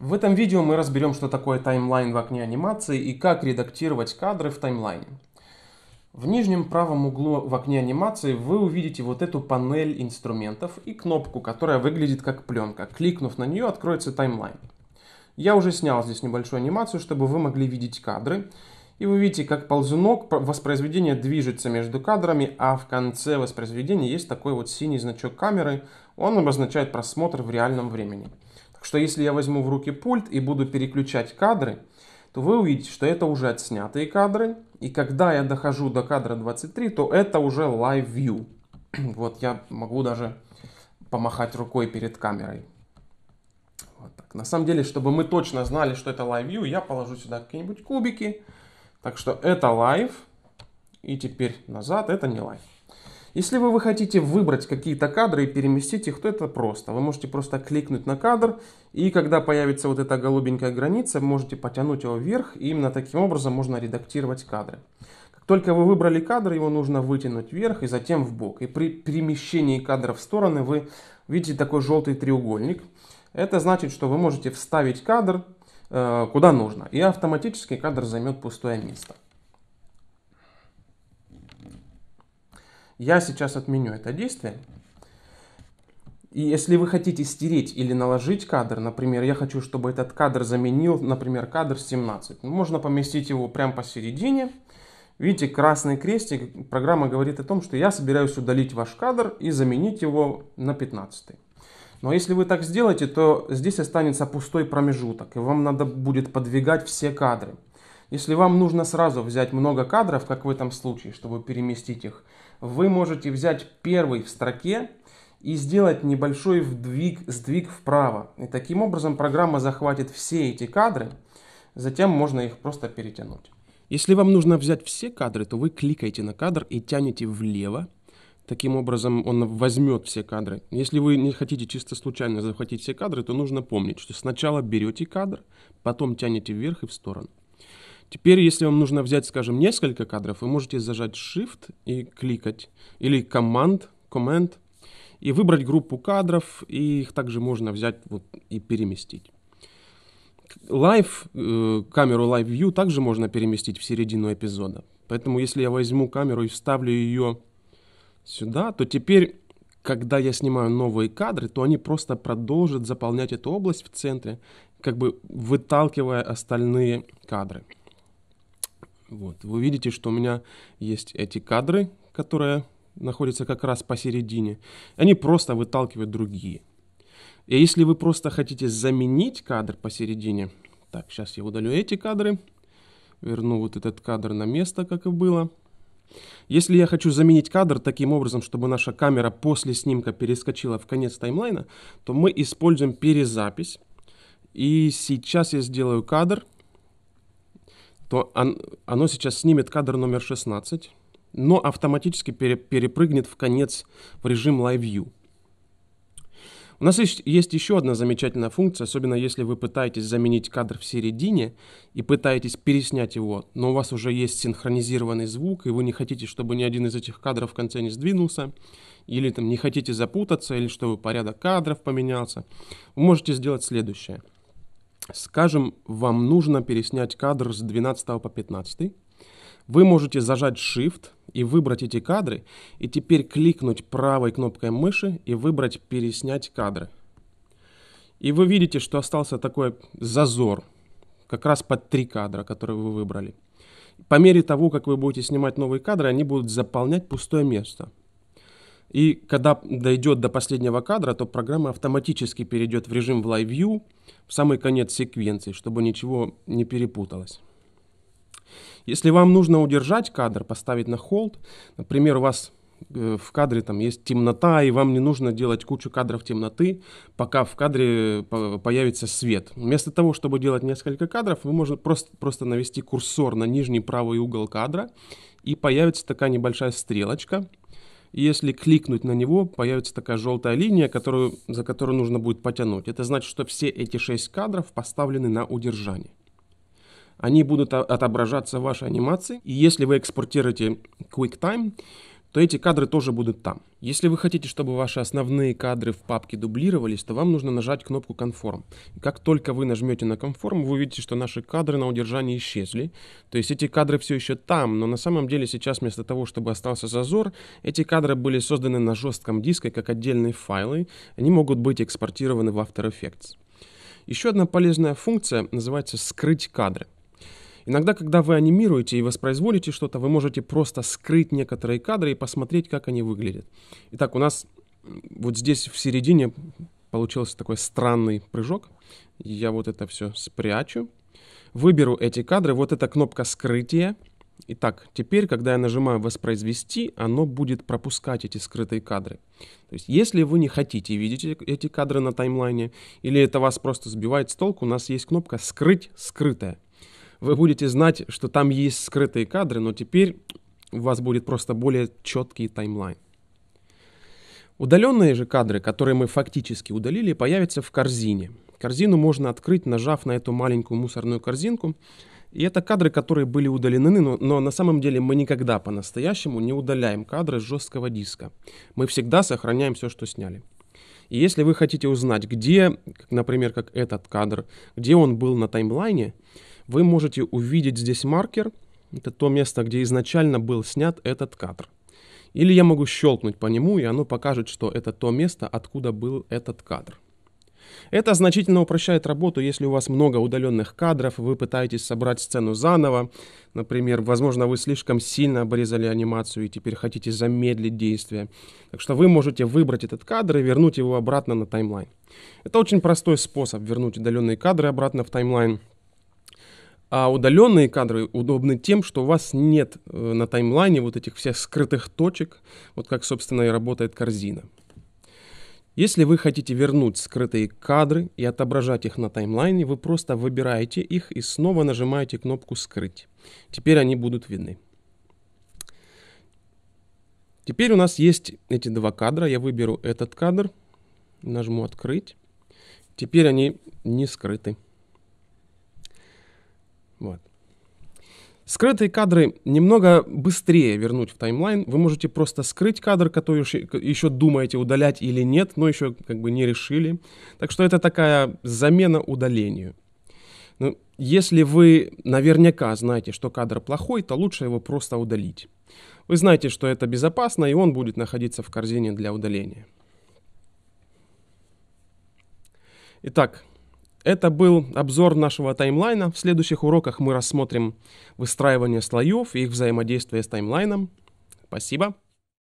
В этом видео мы разберем, что такое таймлайн в окне анимации и как редактировать кадры в таймлайне. В нижнем правом углу в окне анимации вы увидите вот эту панель инструментов и кнопку, которая выглядит как пленка. Кликнув на нее, откроется таймлайн. Я уже снял здесь небольшую анимацию, чтобы вы могли видеть кадры. И вы видите, как ползунок воспроизведения движется между кадрами, а в конце воспроизведения есть такой вот синий значок камеры. Он обозначает просмотр в реальном времени что если я возьму в руки пульт и буду переключать кадры, то вы увидите, что это уже отснятые кадры. И когда я дохожу до кадра 23, то это уже Live View. Вот я могу даже помахать рукой перед камерой. Вот так. На самом деле, чтобы мы точно знали, что это Live View, я положу сюда какие-нибудь кубики. Так что это Live. И теперь назад это не Live. Если вы, вы хотите выбрать какие-то кадры и переместить их, то это просто. Вы можете просто кликнуть на кадр, и когда появится вот эта голубенькая граница, можете потянуть его вверх, и именно таким образом можно редактировать кадры. Как только вы выбрали кадр, его нужно вытянуть вверх и затем в бок. И при перемещении кадра в стороны вы видите такой желтый треугольник. Это значит, что вы можете вставить кадр э, куда нужно, и автоматически кадр займет пустое место. Я сейчас отменю это действие. И если вы хотите стереть или наложить кадр, например, я хочу, чтобы этот кадр заменил, например, кадр 17. Можно поместить его прямо посередине. Видите, красный крестик, программа говорит о том, что я собираюсь удалить ваш кадр и заменить его на 15. Но если вы так сделаете, то здесь останется пустой промежуток, и вам надо будет подвигать все кадры. Если вам нужно сразу взять много кадров, как в этом случае, чтобы переместить их, вы можете взять первый в строке и сделать небольшой вдвиг, сдвиг вправо. И таким образом программа захватит все эти кадры, затем можно их просто перетянуть. Если вам нужно взять все кадры, то вы кликаете на кадр и тянете влево, Таким образом, он возьмет все кадры. Если вы не хотите чисто случайно захватить все кадры, то нужно помнить, что сначала берете кадр, потом тянете вверх и в сторону. Теперь, если вам нужно взять, скажем, несколько кадров, вы можете зажать Shift и кликать, или Command, Command, и выбрать группу кадров, и их также можно взять вот, и переместить. Live, э, камеру Live View также можно переместить в середину эпизода. Поэтому если я возьму камеру и вставлю ее сюда, то теперь, когда я снимаю новые кадры, то они просто продолжат заполнять эту область в центре, как бы выталкивая остальные кадры. Вот. Вы видите, что у меня есть эти кадры, которые находятся как раз посередине. Они просто выталкивают другие. И если вы просто хотите заменить кадр посередине, так, сейчас я удалю эти кадры, верну вот этот кадр на место, как и было. Если я хочу заменить кадр таким образом, чтобы наша камера после снимка перескочила в конец таймлайна, то мы используем перезапись. И сейчас я сделаю кадр, то он, оно сейчас снимет кадр номер 16, но автоматически пере, перепрыгнет в конец в режим Live View. У нас есть, есть еще одна замечательная функция, особенно если вы пытаетесь заменить кадр в середине и пытаетесь переснять его, но у вас уже есть синхронизированный звук, и вы не хотите, чтобы ни один из этих кадров в конце не сдвинулся, или там не хотите запутаться, или чтобы порядок кадров поменялся, вы можете сделать следующее – Скажем, вам нужно переснять кадр с 12 по 15. Вы можете зажать Shift и выбрать эти кадры, и теперь кликнуть правой кнопкой мыши и выбрать «Переснять кадры». И вы видите, что остался такой зазор, как раз под три кадра, которые вы выбрали. По мере того, как вы будете снимать новые кадры, они будут заполнять пустое место – и когда дойдет до последнего кадра, то программа автоматически перейдет в режим в Live View, в самый конец секвенции, чтобы ничего не перепуталось. Если вам нужно удержать кадр, поставить на холд, например, у вас э, в кадре там есть темнота, и вам не нужно делать кучу кадров темноты, пока в кадре э, появится свет. Вместо того, чтобы делать несколько кадров, вы можете просто, просто навести курсор на нижний правый угол кадра, и появится такая небольшая стрелочка – и если кликнуть на него, появится такая желтая линия, которую, за которую нужно будет потянуть. Это значит, что все эти шесть кадров поставлены на удержание. Они будут отображаться в вашей анимации. И если вы экспортируете QuickTime, то эти кадры тоже будут там. Если вы хотите, чтобы ваши основные кадры в папке дублировались, то вам нужно нажать кнопку «Конформ». Как только вы нажмете на «Конформ», вы увидите, что наши кадры на удержании исчезли. То есть эти кадры все еще там, но на самом деле сейчас вместо того, чтобы остался зазор, эти кадры были созданы на жестком диске как отдельные файлы. Они могут быть экспортированы в After Effects. Еще одна полезная функция называется «Скрыть кадры». Иногда, когда вы анимируете и воспроизводите что-то, вы можете просто скрыть некоторые кадры и посмотреть, как они выглядят. Итак, у нас вот здесь в середине получился такой странный прыжок. Я вот это все спрячу. Выберу эти кадры. Вот эта кнопка скрытия. Итак, теперь, когда я нажимаю «Воспроизвести», оно будет пропускать эти скрытые кадры. То есть, если вы не хотите видеть эти кадры на таймлайне, или это вас просто сбивает с толку, у нас есть кнопка «Скрыть скрытое» вы будете знать, что там есть скрытые кадры, но теперь у вас будет просто более четкий таймлайн. Удаленные же кадры, которые мы фактически удалили, появятся в корзине. Корзину можно открыть, нажав на эту маленькую мусорную корзинку. И это кадры, которые были удалены, но, но на самом деле мы никогда по-настоящему не удаляем кадры с жесткого диска. Мы всегда сохраняем все, что сняли. И если вы хотите узнать, где, например, как этот кадр, где он был на таймлайне, вы можете увидеть здесь маркер, это то место, где изначально был снят этот кадр. Или я могу щелкнуть по нему, и оно покажет, что это то место, откуда был этот кадр. Это значительно упрощает работу, если у вас много удаленных кадров, вы пытаетесь собрать сцену заново. Например, возможно, вы слишком сильно обрезали анимацию и теперь хотите замедлить действие. Так что вы можете выбрать этот кадр и вернуть его обратно на таймлайн. Это очень простой способ вернуть удаленные кадры обратно в таймлайн – а удаленные кадры удобны тем, что у вас нет э, на таймлайне вот этих всех скрытых точек, вот как, собственно, и работает корзина. Если вы хотите вернуть скрытые кадры и отображать их на таймлайне, вы просто выбираете их и снова нажимаете кнопку «Скрыть». Теперь они будут видны. Теперь у нас есть эти два кадра. Я выберу этот кадр, нажму «Открыть». Теперь они не скрыты. Вот. Скрытые кадры немного быстрее вернуть в таймлайн. Вы можете просто скрыть кадр, который еще думаете удалять или нет, но еще как бы не решили. Так что это такая замена удалению. Ну, если вы наверняка знаете, что кадр плохой, то лучше его просто удалить. Вы знаете, что это безопасно, и он будет находиться в корзине для удаления. Итак, это был обзор нашего таймлайна. В следующих уроках мы рассмотрим выстраивание слоев и их взаимодействие с таймлайном. Спасибо.